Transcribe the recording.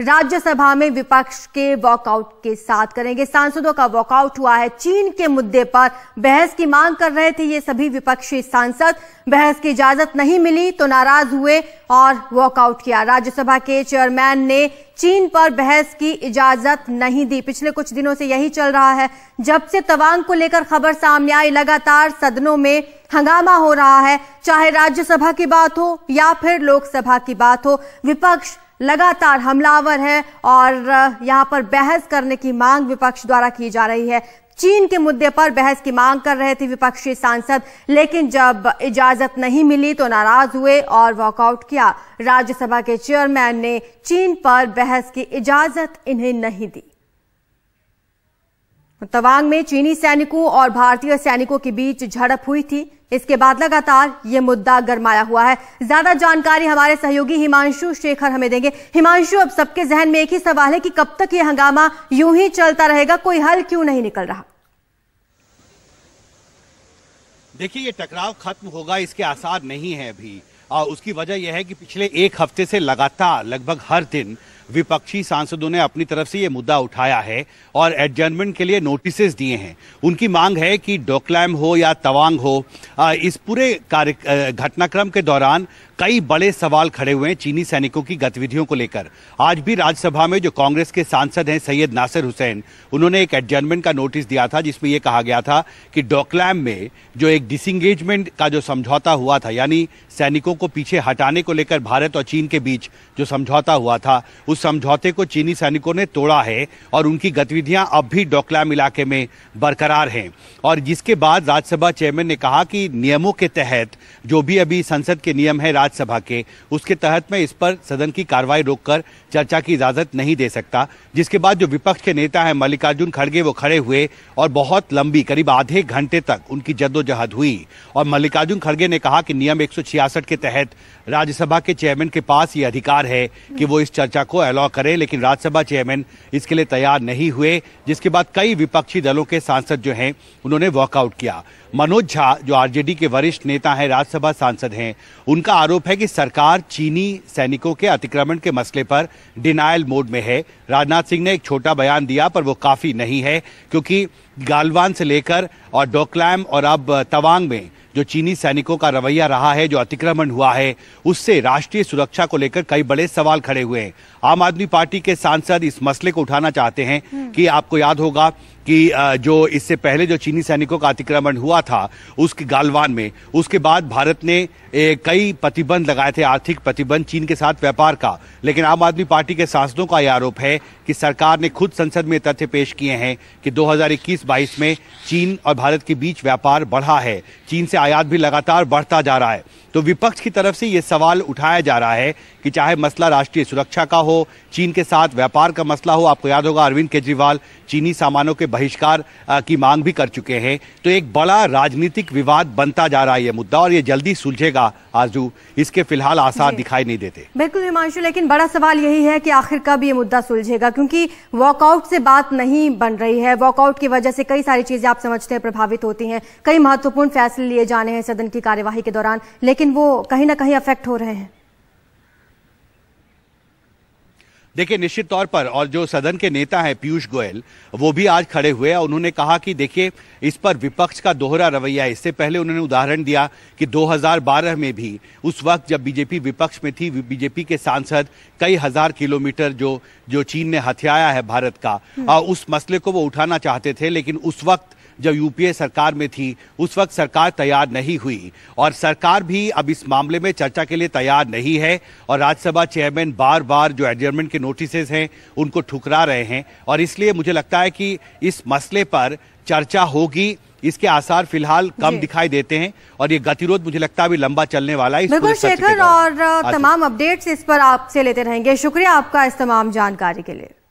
राज्यसभा में विपक्ष के वॉकआउट के साथ करेंगे सांसदों का वॉकआउट हुआ है चीन के मुद्दे पर बहस की मांग कर रहे थे ये सभी विपक्षी सांसद बहस की इजाजत नहीं मिली तो नाराज हुए और वॉकआउट किया राज्यसभा के चेयरमैन ने चीन पर बहस की इजाजत नहीं दी पिछले कुछ दिनों से यही चल रहा है जब से तवांग को लेकर खबर सामने आई लगातार सदनों में हंगामा हो रहा है चाहे राज्यसभा की बात हो या फिर लोकसभा की बात हो विपक्ष लगातार हमलावर है और यहाँ पर बहस करने की मांग विपक्ष द्वारा की जा रही है चीन के मुद्दे पर बहस की मांग कर रहे थे विपक्षी सांसद लेकिन जब इजाजत नहीं मिली तो नाराज हुए और वॉकआउट किया राज्यसभा के चेयरमैन ने चीन पर बहस की इजाजत इन्हें नहीं दी तवांग में चीनी सैनिकों और भारतीय सैनिकों के बीच झड़प हुई थी इसके बाद लगातार ये मुद्दा गरमाया हुआ है ज्यादा जानकारी हमारे सहयोगी हिमांशु शेखर हमें देंगे हिमांशु अब सबके जहन में एक ही सवाल है कि कब तक ये हंगामा यूं ही चलता रहेगा कोई हल क्यों नहीं निकल रहा देखिए ये टकराव खत्म होगा इसके आसार नहीं है अभी उसकी वजह यह है कि पिछले एक हफ्ते से लगातार लगभग हर दिन विपक्षी सांसदों ने अपनी तरफ से ये मुद्दा उठाया है और एडजमेंट के लिए नोटिस दिए हैं उनकी मांग है कि डोकलैम हो या तवांग हो इस पूरे कार्य घटनाक्रम के दौरान कई बड़े सवाल खड़े हुए हैं चीनी सैनिकों की गतिविधियों को लेकर आज भी राज्यसभा में जो कांग्रेस के सांसद हैं सैयद नासिर हुसैन उन्होंने एक एडजमेंट का नोटिस दिया था जिसमें यह कहा गया था कि डोकलैम में जो एक डिसंगेजमेंट का जो समझौता हुआ था यानी सैनिकों को पीछे हटाने को लेकर भारत और चीन के बीच जो समझौता हुआ था उस समझौते को चीनी सैनिकों ने तोड़ा है और उनकी गतिविधियां अब भी डोकलाम इलाके में बरकरार हैं और जिसके बाद राज्यसभा चेयरमैन ने कहा कि नियमों के तहत जो भी अभी संसद के नियम है राज्यसभा के उसके तहत मैं इस पर सदन की कार्रवाई रोककर चर्चा की इजाजत नहीं दे सकता जिसके बाद जो विपक्ष के नेता हैं मल्लिकार्जुन खड़गे वो खड़े हुए और बहुत लंबी करीब आधे घंटे तक उनकी जद्दोजहद हुई और मल्लिकार्जुन खड़गे ने कहा कि नियम एक के तहत राज्यसभा के चेयरमैन के पास ये अधिकार है कि वो इस चर्चा को अलाउ करे लेकिन राज्यसभा चेयरमैन इसके लिए तैयार नहीं हुए जिसके बाद कई विपक्षी दलों के सांसद जो हैं उन्होंने वॉकआउट किया मनोज झा जो आरजेडी के वरिष्ठ नेता हैं राज्यसभा सांसद हैं उनका आरोप है कि सरकार चीनी सैनिकों के अतिक्रमण के मसले पर डिनायल मोड में है राजनाथ सिंह ने एक छोटा बयान दिया पर वो काफी नहीं है क्योंकि गालवान से लेकर और डोकलैम और अब तवांग में जो चीनी सैनिकों का रवैया रहा है जो अतिक्रमण हुआ है उससे राष्ट्रीय सुरक्षा को लेकर कई बड़े सवाल खड़े हुए हैं आम आदमी पार्टी के सांसद इस मसले को उठाना चाहते हैं हम्म। कि आपको याद होगा कि जो इससे पहले जो चीनी सैनिकों का अतिक्रमण हुआ था उसके गालवान में उसके बाद भारत ने कई प्रतिबंध लगाए थे आर्थिक प्रतिबंध चीन के साथ व्यापार का लेकिन आम आदमी पार्टी के सांसदों का यह आरोप है कि सरकार ने खुद संसद में तथ्य पेश किए हैं कि 2021-22 में चीन और भारत के बीच व्यापार बढ़ा है चीन से आयात भी लगातार बढ़ता जा रहा है तो विपक्ष की तरफ से ये सवाल उठाया जा रहा है कि चाहे मसला राष्ट्रीय सुरक्षा का हो चीन के साथ व्यापार का मसला हो आपको याद होगा अरविंद केजरीवाल चीनी सामानों के बहिष्कार की मांग भी कर चुके हैं तो एक बड़ा राजनीतिक विवाद बनता जा रहा है ये मुद्दा और ये जल्दी सुलझेगा आजू इसके फिलहाल आसार दिखाई नहीं देते बिल्कुल हिमांशु लेकिन बड़ा सवाल यही है कि आखिर कब ये मुद्दा सुलझेगा क्योंकि वॉकआउट से बात नहीं बन रही है वॉकआउट की वजह से कई सारी चीजें आप समझते हैं प्रभावित होती हैं कई महत्वपूर्ण फैसले लिए जाने हैं सदन की कार्यवाही के दौरान लेकिन वो कहीं ना कहीं अफेक्ट हो रहे हैं देखिए निश्चित तौर पर और जो सदन के नेता हैं पीयूष गोयल वो भी आज खड़े हुए और उन्होंने कहा कि देखिए इस पर विपक्ष का दोहरा रवैया है इससे पहले उन्होंने उदाहरण दिया कि 2012 में भी उस वक्त जब बीजेपी विपक्ष में थी बीजेपी के सांसद कई हजार किलोमीटर जो जो चीन ने हथियाया है भारत का हम्म। उस मसले को वो उठाना चाहते थे लेकिन उस वक्त जब यूपीए सरकार में थी उस वक्त सरकार तैयार नहीं हुई और सरकार भी अब इस मामले में चर्चा के लिए तैयार नहीं है और राज्यसभा चेयरमैन बार बार जो एडजमेंट के नोटिस हैं उनको ठुकरा रहे हैं और इसलिए मुझे लगता है कि इस मसले पर चर्चा होगी इसके आसार फिलहाल कम दिखाई देते हैं और ये गतिरोध मुझे लगता है अभी लंबा चलने वाला है बिल्कुल शेखर और तमाम अपडेट्स इस पर आपसे लेते रहेंगे शुक्रिया आपका इस तमाम जानकारी के लिए